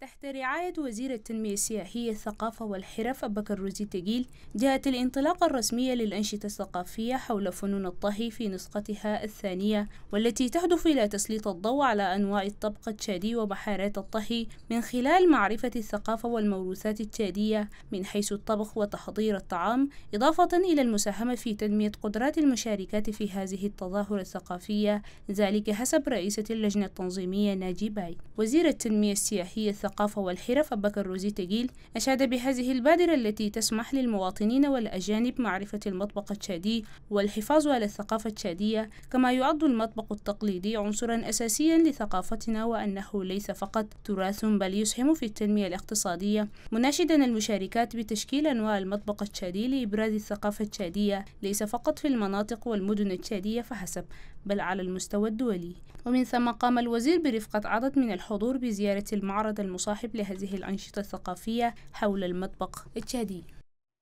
تحت رعاية وزير التنمية السياحية الثقافة والحرف بكر روزي تقيل جاءت الانطلاقة الرسمية للأنشطة الثقافية حول فنون الطهي في نسختها الثانية والتي تهدف إلى تسليط الضوء على أنواع الطبق التشادي وبحارات الطهي من خلال معرفة الثقافة والموروثات التشادية من حيث الطبخ وتحضير الطعام إضافة إلى المساهمة في تنمية قدرات المشاركات في هذه التظاهر الثقافية ذلك حسب رئيسة اللجنة التنظيمية ناجي باي وزير التنمية السياحية الثقافية الثقافة والحرف بكر روزي تجيل أشاد بهذه البادرة التي تسمح للمواطنين والأجانب معرفة المطبخ التشادي والحفاظ على الثقافة التشادية كما يعد المطبخ التقليدي عنصرا أساسيا لثقافتنا وأنه ليس فقط تراث بل يسهم في التنمية الاقتصادية مناشدا المشاركات بتشكيل أنواع المطبخ التشادي لإبراز الثقافة التشادية ليس فقط في المناطق والمدن التشادية فحسب بل على المستوى الدولي ومن ثم قام الوزير برفقة عدد من الحضور بزيارة المعرض المصري المصاحب لهذه الأنشطة الثقافية حول المطبخ التشادي